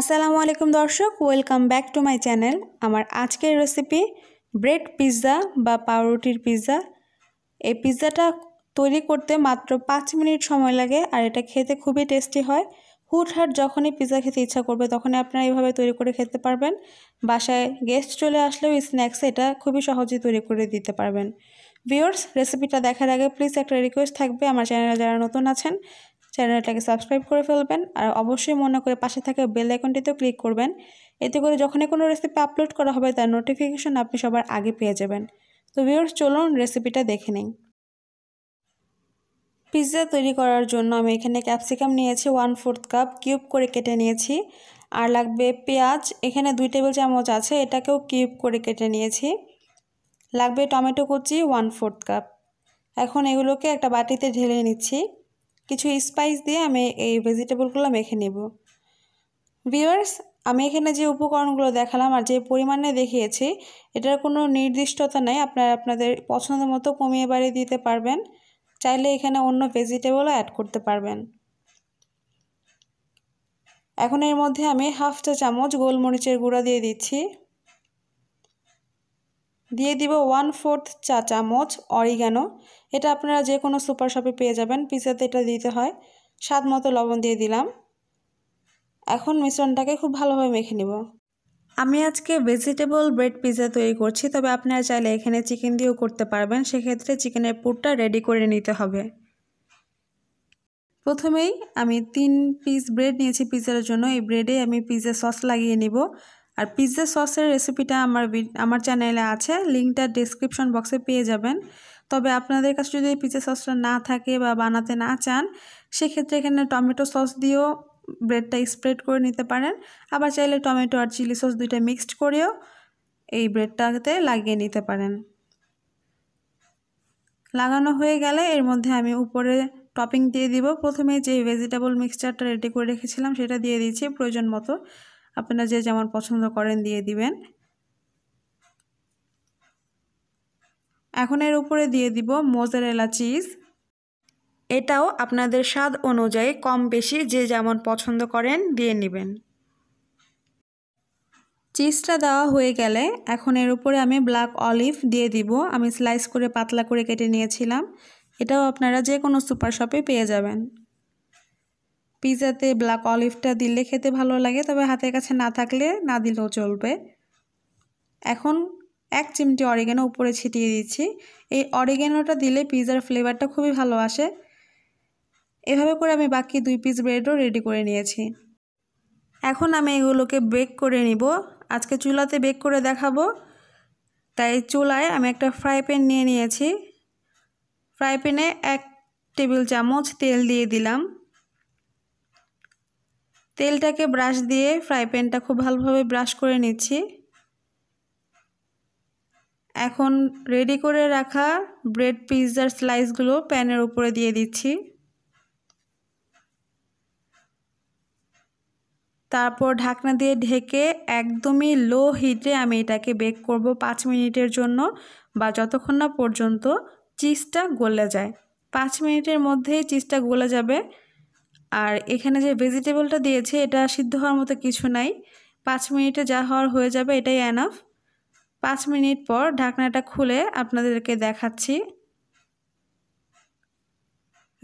আসসালামু আলাইকুম দর্শক welcome back to my channel আমার আজকের রেসিপি ব্রেড পিৎজা বা পাউরুটির পিৎজা এই পিৎজাটা তৈরি করতে মাত্র পাঁচ মিনিট সময় লাগে আর এটা খেতে খুবই টেস্টি হয় হুটহাট যখনই পিৎজা খেতে ইচ্ছা করবে তখনই আপনারা এইভাবে তৈরি করে খেতে পারবেন বাসায় গেস্ট চলে আসলেও স্ন্যাক্স এটা খুবই সহজেই তৈরি করে দিতে পারবেন ভিওর্স রেসিপিটা দেখার আগে প্লিজ একটা রিকোয়েস্ট থাকবে আমার চ্যানেলে যারা নতুন আছেন চ্যানেলটাকে সাবস্ক্রাইব করে ফেলবেন আর অবশ্যই মনে করে পাশে থাকা বেল আইকনটিতেও ক্লিক করবেন এতে করে যখনই কোনো রেসিপি আপলোড করা হবে তার নোটিফিকেশন আপনি সবার আগে পেয়ে যাবেন তো ভিউর্স চলুন রেসিপিটা দেখে নিন পিৎজা তৈরি করার জন্য আমি এখানে ক্যাপসিকাম নিয়েছি ওয়ান ফোর্থ কাপ কিউব করে কেটে নিয়েছি আর লাগবে পেঁয়াজ এখানে দুই টেবিল চামচ আছে এটাকেও কিউব করে কেটে নিয়েছি লাগবে টমেটো কুচি ওয়ান ফোর্থ কাপ এখন এগুলোকে একটা বাটিতে ঢেলে নিচ্ছি কিছু স্পাইস দিয়ে আমি এই ভেজিটেবলগুলো মেখে নেব ভিওয়ার্স আমি এখানে যে উপকরণগুলো দেখালাম আর যে পরিমাণে দেখিয়েছি এটার কোনো নির্দিষ্টতা নেই আপনারা আপনাদের পছন্দ মতো কমিয়ে বাড়িয়ে দিতে পারবেন চাইলে এখানে অন্য ভেজিটেবলও অ্যাড করতে পারবেন এখন এর মধ্যে আমি হাফ চা চামচ গোলমরিচের গুঁড়া দিয়ে দিচ্ছি দিয়ে দিব ওয়ান ফোর্থ চা চামচ অরিগানো এটা আপনারা যে কোনো সুপার শপে পেয়ে যাবেন পিজাতে এটা দিতে হয় স্বাদ মতো লবণ দিয়ে দিলাম এখন মিশ্রণটাকে খুব ভালোভাবে মেখে নিব আমি আজকে ভেজিটেবল ব্রেড পিজা তৈরি করছি তবে আপনারা চাইলে এখানে চিকেন দিয়েও করতে পারবেন সেক্ষেত্রে চিকেনের পুরটা রেডি করে নিতে হবে প্রথমেই আমি তিন পিস ব্রেড নিয়েছি পিজার জন্য এই ব্রেডে আমি পিজা সস লাগিয়ে নিব আর পিৎজা সসের রেসিপিটা আমার আমার চ্যানেলে আছে লিঙ্কটা ডিসক্রিপশন বক্সে পেয়ে যাবেন তবে আপনাদের কাছে যদি পিৎজা সসটা না থাকে বা বানাতে না চান সেক্ষেত্রে এখানে টমেটো সস দিয়েও ব্রেডটা স্প্রেড করে নিতে পারেন আবার চাইলে টমেটো আর চিলি সস দুইটা মিক্সড করেও এই ব্রেডটাতে লাগিয়ে নিতে পারেন লাগানো হয়ে গেলে এর মধ্যে আমি উপরে টপিং দিয়ে দিব প্রথমে যে ভেজিটেবল মিক্সচারটা রেডি করে রেখেছিলাম সেটা দিয়ে দিয়েছি প্রয়োজন মতো আপনারা যে যেমন পছন্দ করেন দিয়ে দিবেন এখন এর উপরে দিয়ে দিব মোজারেলা চিজ এটাও আপনাদের স্বাদ অনুযায়ী কম বেশি যে যেমন পছন্দ করেন দিয়ে নেবেন চিজটা দেওয়া হয়ে গেলে এখন এর উপরে আমি ব্ল্যাক অলিভ দিয়ে দিব আমি স্লাইস করে পাতলা করে কেটে নিয়েছিলাম এটাও আপনারা যে কোনো সুপার শপে পেয়ে যাবেন পিৎজাতে ব্ল্যাক অলিভটা দিলে খেতে ভালো লাগে তবে হাতের কাছে না থাকলে না দিলেও চলবে এখন এক চিমটি অরিগেনো উপরে ছিটিয়ে দিচ্ছি এই অরিগেনোটা দিলে পিৎজার ফ্লেভারটা খুবই ভালো আসে এভাবে করে আমি বাকি দুই পিস ব্রেডও রেডি করে নিয়েছি এখন আমি এগুলোকে বেক করে নিব আজকে চুলাতে বেক করে দেখাবো তাই চুলায় আমি একটা ফ্রাই প্যান নিয়ে নিয়েছি ফ্রাই প্যানে এক টেবিল চামচ তেল দিয়ে দিলাম তেলটাকে ব্রাশ দিয়ে ফ্রাই প্যানটা খুব ভালোভাবে ব্রাশ করে নিচ্ছি এখন রেডি করে রাখা ব্রেড পিৎজার স্লাইসগুলো প্যানের উপরে দিয়ে দিচ্ছি তারপর ঢাকনা দিয়ে ঢেকে একদমই লো হিটে আমি এটাকে বেক করব পাঁচ মিনিটের জন্য বা যতক্ষণ না পর্যন্ত চিজটা গলে যায় পাঁচ মিনিটের মধ্যেই চিজটা গলে যাবে আর এখানে যে ভেজিটেবলটা দিয়েছে এটা সিদ্ধ হওয়ার মতো কিছু নাই পাঁচ মিনিটে যা হওয়ার হয়ে যাবে এটাই অ্যানাফ পাঁচ মিনিট পর ঢাকনাটা খুলে আপনাদেরকে দেখাচ্ছি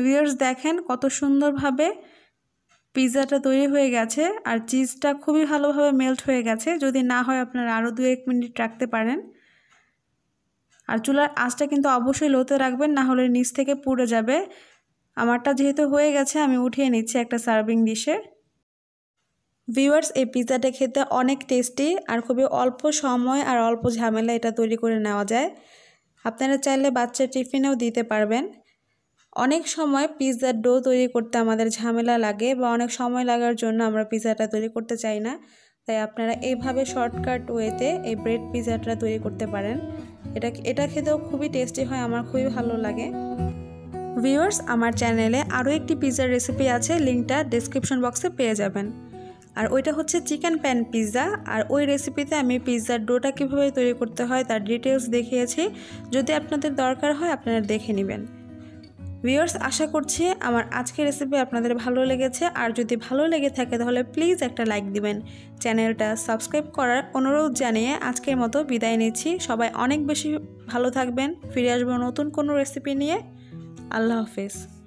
ভিউয়ার্স দেখেন কত সুন্দরভাবে পিৎজাটা তৈরি হয়ে গেছে আর চিজটা খুবই ভালোভাবে মেল্ট হয়ে গেছে যদি না হয় আপনারা আরও দু এক মিনিট রাখতে পারেন আর চুলার আঁচটা কিন্তু অবশ্যই লোতে রাখবেন না হলে নিচ থেকে পুড়ে যাবে আমারটা যেহেতু হয়ে গেছে আমি উঠিয়ে নিচ্ছি একটা সার্ভিং ডিশে ভিউয়ার্স এই পিৎজাটা খেতে অনেক টেস্টি আর খুবই অল্প সময় আর অল্প ঝামেলা এটা তৈরি করে নেওয়া যায় আপনারা চাইলে বাচ্চার টিফিনেও দিতে পারবেন অনেক সময় পিৎজার ডো তৈরি করতে আমাদের ঝামেলা লাগে বা অনেক সময় লাগার জন্য আমরা পিৎজাটা তৈরি করতে চাই না তাই আপনারা এইভাবে শর্টকাট ওয়েতে এই ব্রেড পিৎজাটা তৈরি করতে পারেন এটা এটা খেতেও খুবই টেস্টি হয় আমার খুবই ভালো লাগে ভিউয়ার্স আমার চ্যানেলে আরও একটি পিৎজার রেসিপি আছে লিঙ্কটা ডেসক্রিপশন বক্সে পেয়ে যাবেন আর ওইটা হচ্ছে চিকেন প্যান পিৎজা আর ওই রেসিপিতে আমি পিৎজার ডোটা কীভাবে তৈরি করতে হয় তার ডিটেলস দেখিয়েছি যদি আপনাদের দরকার হয় আপনারা দেখে নেবেন ভিউয়ার্স আশা করছি আমার আজকের রেসিপি আপনাদের ভালো লেগেছে আর যদি ভালো লেগে থাকে তাহলে প্লিজ একটা লাইক দিবেন চ্যানেলটা সাবস্ক্রাইব করার অনুরোধ জানিয়ে আজকের মতো বিদায় নিচ্ছি সবাই অনেক বেশি ভালো থাকবেন ফিরে আসবো নতুন কোনো রেসিপি নিয়ে I love this.